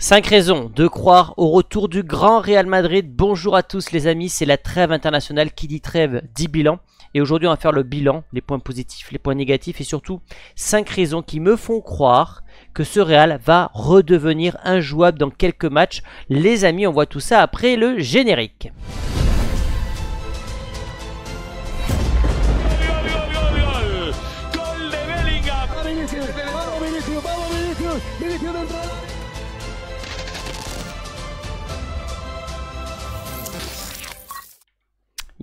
5 raisons de croire au retour du grand Real Madrid. Bonjour à tous les amis, c'est la trêve internationale qui dit trêve dit bilan. Et aujourd'hui on va faire le bilan, les points positifs, les points négatifs et surtout 5 raisons qui me font croire que ce Real va redevenir injouable dans quelques matchs. Les amis, on voit tout ça après le générique.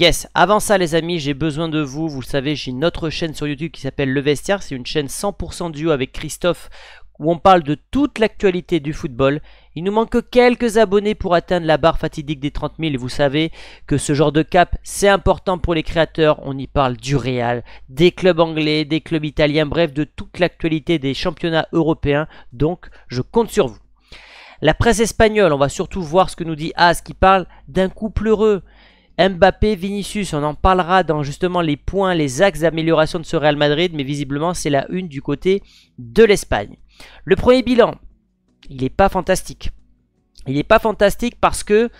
Yes, avant ça les amis, j'ai besoin de vous, vous savez, j'ai une autre chaîne sur YouTube qui s'appelle Le Vestiaire, c'est une chaîne 100% duo avec Christophe où on parle de toute l'actualité du football. Il nous manque quelques abonnés pour atteindre la barre fatidique des 30 000. Vous savez que ce genre de cap, c'est important pour les créateurs. On y parle du Real, des clubs anglais, des clubs italiens, bref, de toute l'actualité des championnats européens. Donc, je compte sur vous. La presse espagnole, on va surtout voir ce que nous dit As qui parle d'un couple heureux. Mbappé, Vinicius, on en parlera dans justement les points, les axes d'amélioration de ce Real Madrid, mais visiblement c'est la une du côté de l'Espagne. Le premier bilan, il n'est pas fantastique. Il n'est pas fantastique parce que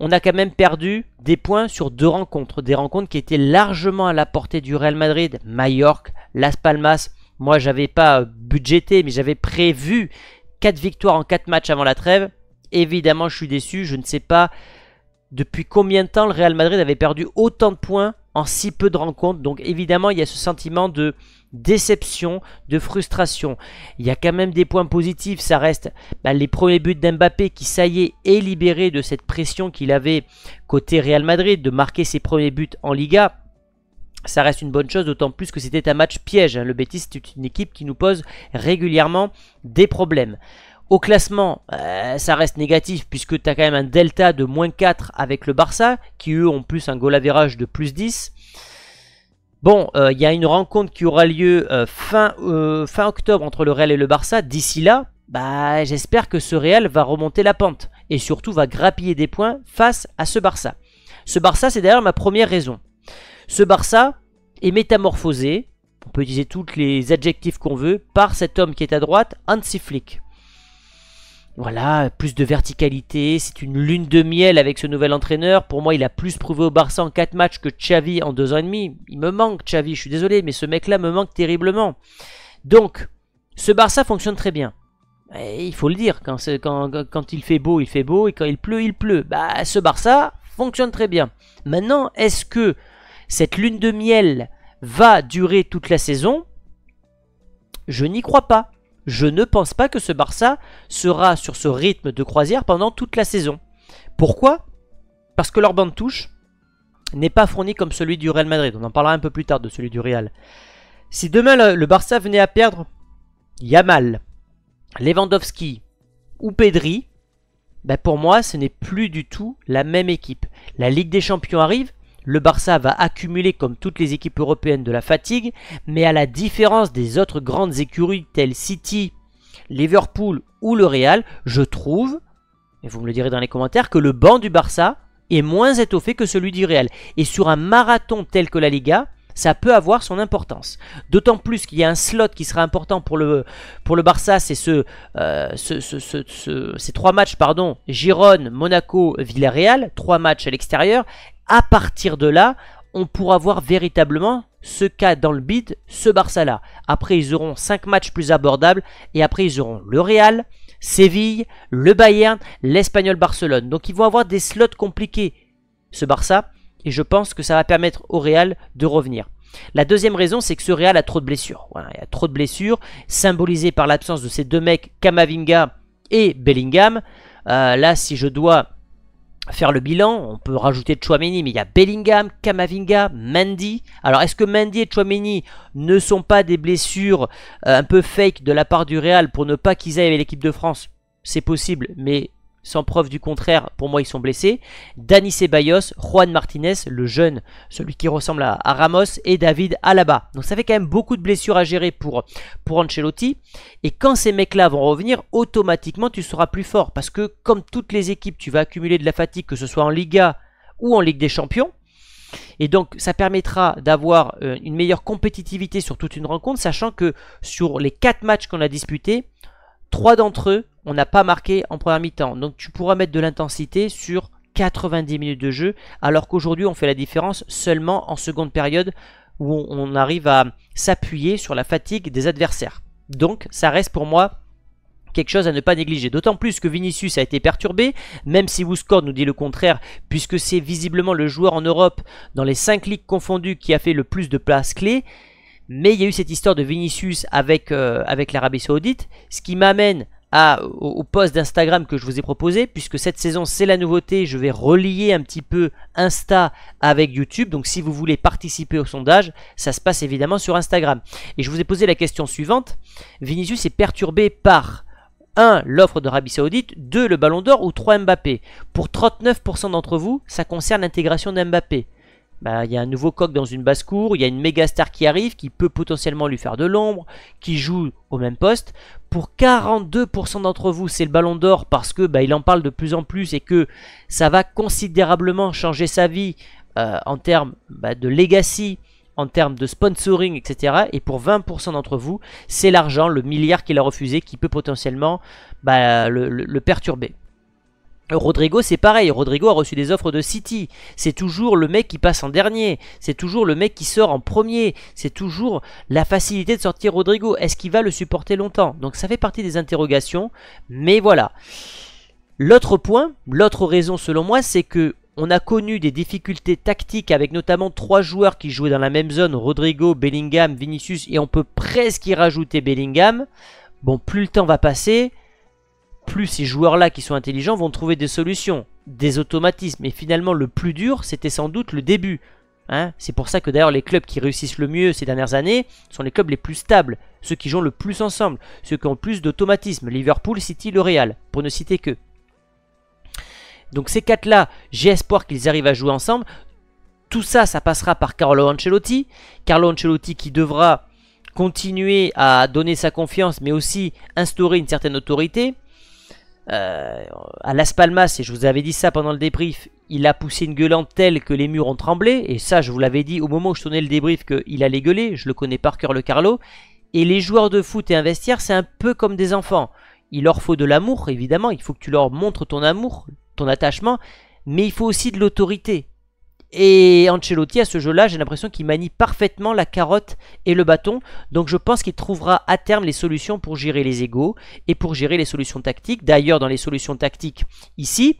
on a quand même perdu des points sur deux rencontres. Des rencontres qui étaient largement à la portée du Real Madrid, Mallorca, Las Palmas. Moi, j'avais pas budgété, mais j'avais prévu 4 victoires en 4 matchs avant la trêve. Évidemment, je suis déçu. Je ne sais pas depuis combien de temps le Real Madrid avait perdu autant de points en si peu de rencontres. Donc évidemment, il y a ce sentiment de déception, de frustration. Il y a quand même des points positifs. Ça reste bah, les premiers buts d'Mbappé qui, ça y est, est libéré de cette pression qu'il avait côté Real Madrid de marquer ses premiers buts en Liga. Ça reste une bonne chose, d'autant plus que c'était un match piège. Hein. Le Betis, c'est une équipe qui nous pose régulièrement des problèmes. Au classement, euh, ça reste négatif puisque tu as quand même un delta de moins 4 avec le Barça, qui eux ont plus un goal average de plus 10. Bon, euh, il y a une rencontre qui aura lieu euh, fin, octobre entre le Real et le Barça. D'ici là, bah, j'espère que ce Real va remonter la pente et surtout va grappiller des points face à ce Barça. Ce Barça, c'est d'ailleurs ma première raison. Ce Barça est métamorphosé, on peut utiliser tous les adjectifs qu'on veut, par cet homme qui est à droite, Hansi voilà, plus de verticalité, c'est une lune de miel avec ce nouvel entraîneur. Pour moi, il a plus prouvé au Barça en 4 matchs que Xavi en 2 ans et demi. Il me manque Xavi, je suis désolé, mais ce mec-là me manque terriblement. Donc, ce Barça fonctionne très bien. il faut le dire, quand, quand, il fait beau, il fait beau, et quand il pleut, il pleut. Bah, ce Barça fonctionne très bien. Maintenant, est-ce que cette lune de miel va durer toute la saison Je n'y crois pas je ne pense pas que ce Barça sera sur ce rythme de croisière pendant toute la saison. Pourquoi Parce que leur bande touche n'est pas fourni comme celui du Real Madrid. On en parlera un peu plus tard de celui du Real. Si demain le Barça venait à perdre Yamal, Lewandowski ou Pedri, ben pour moi ce n'est plus du tout la même équipe. La Ligue des Champions arrive, le Barça va accumuler comme toutes les équipes européennes de la fatigue, mais à la différence des autres grandes écuries telles City, Liverpool ou le Real, je trouve, et vous me le direz dans les commentaires, que le banc du Barça est moins étoffé que celui du Real. Et sur un marathon tel que la Liga, ça peut avoir son importance. D'autant plus qu'il y a un slot qui sera important pour le, pour le Barça, c'est ce, euh, ces trois matchs, pardon, Gironne, Monaco, Villarreal, trois matchs à l'extérieur, à partir de là, on pourra voir véritablement ce qu'a dans le bid ce Barça-là. Après, ils auront 5 matchs plus abordables et après, ils auront le Real, Séville, le Bayern, l'Espagnol Barcelone. Donc, ils vont avoir des slots compliqués, ce Barça, et je pense que ça va permettre au Real de revenir. La deuxième raison, c'est que ce Real a trop de blessures. il y a trop de blessures, symbolisées par l'absence de ces deux mecs, Kamavinga et Bellingham. Euh, là, si je dois faire le bilan, on peut rajouter Chouameni, mais il y a Bellingham, Kamavinga, Mandy. Alors est-ce que Mandy et Chouameni ne sont pas des blessures euh, un peu fake de la part du Real pour ne pas qu'ils aillent avec l'équipe de France C'est possible, mais sans preuve du contraire, pour moi ils sont blessés. Dani Ceballos, Juan Martinez, le jeune, celui qui ressemble à, Ramos, et David Alaba. Donc ça fait quand même beaucoup de blessures à gérer pour, pour Ancelotti. Et quand ces mecs-là vont revenir, automatiquement tu seras plus fort. Parce que comme toutes les équipes, tu vas accumuler de la fatigue, que ce soit en Liga ou en Ligue des Champions. Et donc ça permettra d'avoir euh, une meilleure compétitivité sur toute une rencontre, sachant que sur les 4 matchs qu'on a disputés, 3 d'entre eux, on n'a pas marqué en première mi-temps. Donc tu pourras mettre de l'intensité sur 90 minutes de jeu, alors qu'aujourd'hui on fait la différence seulement en seconde période où on, arrive à s'appuyer sur la fatigue des adversaires. Donc ça reste pour moi quelque chose à ne pas négliger. D'autant plus que Vinicius a été perturbé, même si Wooscore nous dit le contraire, puisque c'est visiblement le joueur en Europe dans les 5 ligues confondues qui a fait le plus de places clés. Mais il y a eu cette histoire de Vinicius avec, euh, avec l'Arabie Saoudite, ce qui m'amène au, poste d'Instagram que je vous ai proposé, puisque cette saison c'est la nouveauté, je vais relier un petit peu Insta avec YouTube, donc si vous voulez participer au sondage, ça se passe évidemment sur Instagram. Et je vous ai posé la question suivante, Vinicius est perturbé par 1. L'offre d'Arabie Saoudite, 2. Le Ballon d'Or ou 3. Mbappé. Pour 39% d'entre vous, ça concerne l'intégration d'Mbappé. Bah, il y a un nouveau coq dans une basse-cour, il y a une méga star qui arrive, qui peut potentiellement lui faire de l'ombre, qui joue au même poste. Pour 42% d'entre vous, c'est le ballon d'or parce que bah, il en parle de plus en plus et que ça va considérablement changer sa vie euh, en termes bah, de legacy, en termes de sponsoring, etc. Et pour 20% d'entre vous, c'est l'argent, le milliard qu'il a refusé, qui peut potentiellement bah, le perturber. Rodrigo, c'est pareil. Rodrigo a reçu des offres de City. C'est toujours le mec qui passe en dernier. C'est toujours le mec qui sort en premier. C'est toujours la facilité de sortir Rodrigo. Est-ce qu'il va le supporter longtemps Donc ça fait partie des interrogations. Mais voilà. L'autre point, l'autre raison selon moi, c'est que on a connu des difficultés tactiques avec notamment trois joueurs qui jouaient dans la même zone, Rodrigo, Bellingham, Vinicius, et on peut presque y rajouter Bellingham. Bon, plus le temps va passer, plus ces joueurs-là qui sont intelligents vont trouver des solutions, des automatismes. Et finalement, le plus dur, c'était sans doute le début. Hein. c'est pour ça que d'ailleurs les clubs qui réussissent le mieux ces dernières années sont les clubs les plus stables, ceux qui jouent le plus ensemble, ceux qui ont plus d'automatisme, Liverpool, City, le Real, pour ne citer que. Donc ces quatre-là, j'ai espoir qu'ils arrivent à jouer ensemble. Tout ça, ça passera par Carlo Ancelotti. Carlo Ancelotti qui devra continuer à donner sa confiance, mais aussi instaurer une certaine autorité. Euh, à Las Palmas, et je vous avais dit ça pendant le débrief, il a poussé une gueulante telle que les murs ont tremblé, et ça je vous l'avais dit au moment où je tournais le débrief qu'il allait gueuler, je le connais par cœur le Carlo, et les joueurs de foot et investisseurs, c'est un peu comme des enfants, il leur faut de l'amour évidemment, il faut que tu leur montres ton amour, ton attachement, mais il faut aussi de l'autorité, et Ancelotti, à ce jeu-là, j'ai l'impression qu'il manie parfaitement la carotte et le bâton. Donc je pense qu'il trouvera à terme les solutions pour gérer les égaux et pour gérer les solutions tactiques. D'ailleurs, dans les solutions tactiques ici,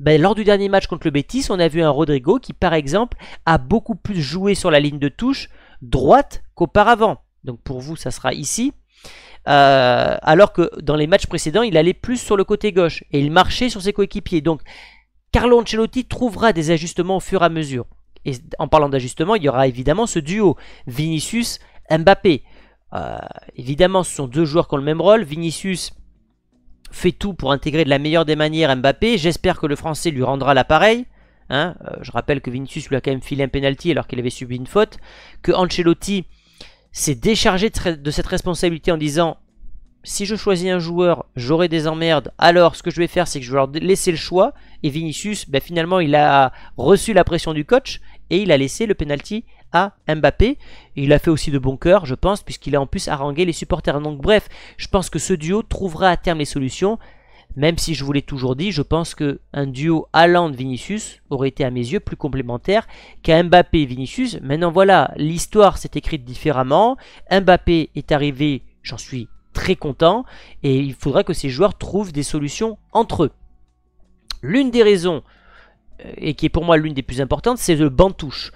ben, lors du dernier match contre le Betis, on a vu un Rodrigo qui, par exemple, a beaucoup plus joué sur la ligne de touche droite qu'auparavant. Donc pour vous, ça sera ici. Euh, alors que dans les matchs précédents, il allait plus sur le côté gauche et il marchait sur ses coéquipiers. Donc Carlo Ancelotti trouvera des ajustements au fur et à mesure. Et en parlant d'ajustements, il y aura évidemment ce duo Vinicius-Mbappé. Euh, évidemment, ce sont deux joueurs qui ont le même rôle. Vinicius fait tout pour intégrer de la meilleure des manières Mbappé. J'espère que le Français lui rendra l'appareil. Hein. Euh, je rappelle que Vinicius lui a quand même filé un penalty alors qu'il avait subi une faute. Que Ancelotti s'est déchargé de cette responsabilité en disant si je choisis un joueur, j'aurai des emmerdes. Alors, ce que je vais faire, c'est que je vais leur laisser le choix. Et Vinicius, ben, finalement, il a reçu la pression du coach et il a laissé le penalty à Mbappé. il a fait aussi de bon cœur, je pense, puisqu'il a en plus harangué les supporters. Donc, bref, je pense que ce duo trouvera à terme les solutions. Même si je vous l'ai toujours dit, je pense qu'un duo de vinicius aurait été à mes yeux plus complémentaire qu'à Mbappé-Vinicius. Maintenant voilà, l'histoire s'est écrite différemment. Mbappé est arrivé, j'en suis très content, et il faudra que ces joueurs trouvent des solutions entre eux. L'une des raisons, euh, et qui est pour moi l'une des plus importantes, c'est le banc de touche.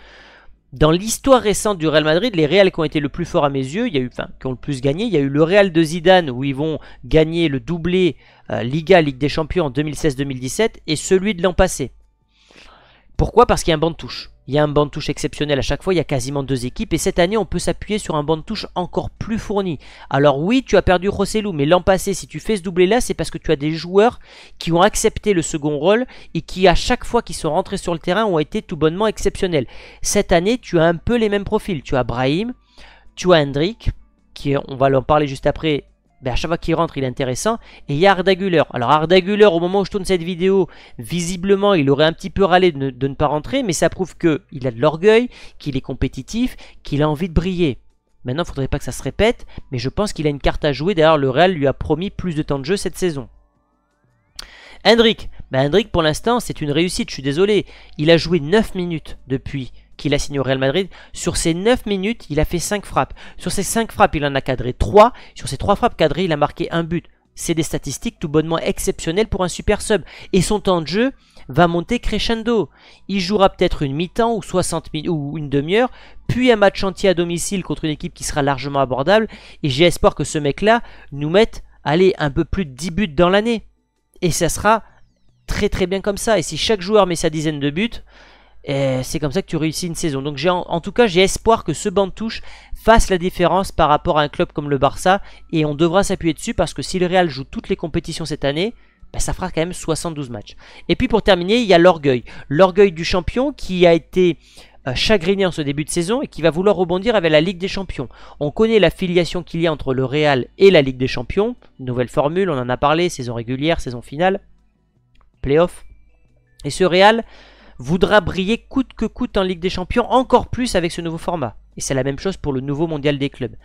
Dans l'histoire récente du Real Madrid, les Real qui ont été le plus fort à mes yeux, il y eu, enfin, qui ont le plus gagné, il y a eu le Real de Zidane où ils vont gagner le doublé euh, Liga, Ligue des Champions en 2016-2017 et celui de l'an passé. Pourquoi Parce qu'il y a un banc de touche. Il y a un banc de touche exceptionnel à chaque fois, il y a quasiment deux équipes. Et cette année, on peut s'appuyer sur un banc de touche encore plus fourni. Alors oui, tu as perdu Rossellou, mais l'an passé, si tu fais ce doublé-là, c'est parce que tu as des joueurs qui ont accepté le second rôle et qui, à chaque fois qu'ils sont rentrés sur le terrain, ont été tout bonnement exceptionnels. Cette année, tu as un peu les mêmes profils. Tu as Brahim, tu as Hendrik, qui, on va en parler juste après, ben à chaque fois qu'il rentre, il est intéressant. Et il y a Ardaguler. Alors Ardaguler, au moment où je tourne cette vidéo, visiblement, il aurait un petit peu râlé de ne, pas rentrer, mais ça prouve qu'il a de l'orgueil, qu'il est compétitif, qu'il a envie de briller. Maintenant, il faudrait pas que ça se répète, mais je pense qu'il a une carte à jouer. D'ailleurs, le Real lui a promis plus de temps de jeu cette saison. Hendrik, ben, Hendrik pour l'instant, c'est une réussite, je suis désolé. Il a joué 9 minutes depuis qu'il a signé au Real Madrid, sur ses 9 minutes, il a fait 5 frappes. Sur ses 5 frappes, il en a cadré 3. Sur ses 3 frappes cadrées, il a marqué un but. C'est des statistiques tout bonnement exceptionnelles pour un super sub. Et son temps de jeu va monter crescendo. Il jouera peut-être une mi-temps ou ou une demi-heure, puis un match entier à domicile contre une équipe qui sera largement abordable. Et j'ai espoir que ce mec-là nous mette, allez, un peu plus de 10 buts dans l'année. Et ça sera très très bien comme ça. Et si chaque joueur met sa dizaine de buts, c'est comme ça que tu réussis une saison. Donc en, en tout cas, j'ai espoir que ce banc de touche fasse la différence par rapport à un club comme le Barça. Et on devra s'appuyer dessus parce que si le Real joue toutes les compétitions cette année, ben, ça fera quand même 72 matchs. Et puis pour terminer, il y a l'orgueil. L'orgueil du champion qui a été euh, chagriné en ce début de saison et qui va vouloir rebondir avec la Ligue des Champions. On connaît la filiation qu'il y a entre le Real et la Ligue des Champions. nouvelle formule, on en a parlé, saison régulière, saison finale, playoff. Et ce Real, voudra briller coûte que coûte en Ligue des Champions, encore plus avec ce nouveau format. Et c'est la même chose pour le nouveau mondial des clubs.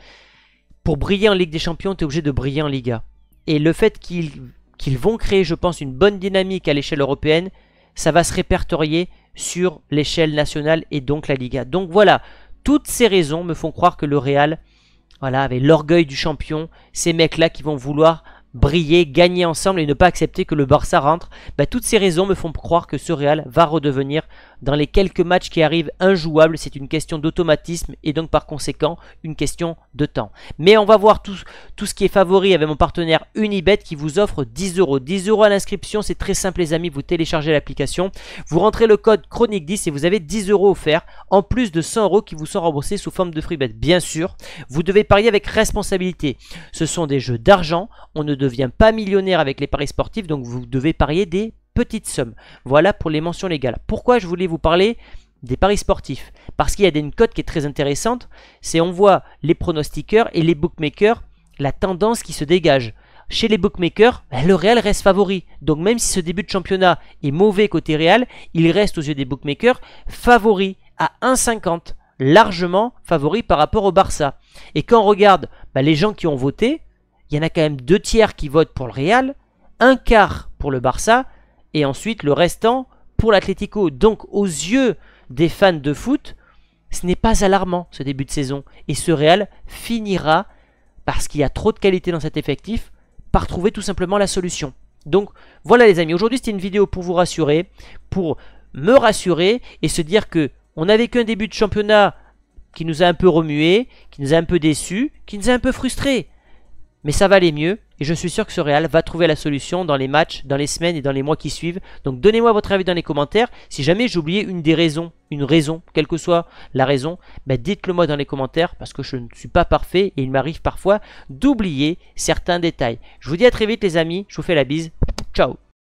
Pour briller en Ligue des Champions, tu es obligé de briller en Liga. Et le fait qu'ils qu'ils vont créer, je pense, une bonne dynamique à l'échelle européenne, ça va se répertorier sur l'échelle nationale et donc la Liga. Donc voilà, toutes ces raisons me font croire que le Real, voilà, avec l'orgueil du champion, ces mecs-là qui vont vouloir briller, gagner ensemble et ne pas accepter que le Barça rentre, bah, toutes ces raisons me font croire que ce Real va redevenir dans les quelques matchs qui arrivent injouables, c'est une question d'automatisme et donc par conséquent une question de temps. Mais on va voir tout, ce qui est favori avec mon partenaire Unibet qui vous offre 10 euros. 10 euros à l'inscription, c'est très simple les amis, vous téléchargez l'application, vous rentrez le code Chronique 10 et vous avez 10 euros offerts en plus de 100 euros qui vous sont remboursés sous forme de free bet. Bien sûr, vous devez parier avec responsabilité. Ce sont des jeux d'argent, on ne devient pas millionnaire avec les paris sportifs, donc vous devez parier des petite somme. Voilà pour les mentions légales. Pourquoi je voulais vous parler des paris sportifs Parce qu'il y a une cote qui est très intéressante, c'est on voit les pronostiqueurs et les bookmakers, la tendance qui se dégage. Chez les bookmakers, le Real reste favori. Donc même si ce début de championnat est mauvais côté Real, il reste aux yeux des bookmakers favori à 1,50 largement favori par rapport au Barça. Et quand on regarde bah, les gens qui ont voté, il y en a quand même deux tiers qui votent pour le Real, un quart pour le Barça et ensuite le restant pour l'Atlético. Donc aux yeux des fans de foot, ce n'est pas alarmant ce début de saison. Et ce Real finira, parce qu'il y a trop de qualité dans cet effectif, par trouver tout simplement la solution. Donc voilà les amis, aujourd'hui c'était une vidéo pour vous rassurer, pour me rassurer et se dire que on n'avait qu'un début de championnat qui nous a un peu remué, qui nous a un peu déçus, qui nous a un peu frustrés. Mais ça va aller mieux et je suis sûr que ce Real va trouver la solution dans les matchs, dans les semaines et dans les mois qui suivent. Donc donnez-moi votre avis dans les commentaires. Si jamais j'ai oublié une des raisons, une raison, quelle que soit la raison, ben dites-le moi dans les commentaires parce que je ne suis pas parfait et il m'arrive parfois d'oublier certains détails. Je vous dis à très vite les amis, je vous fais la bise. Ciao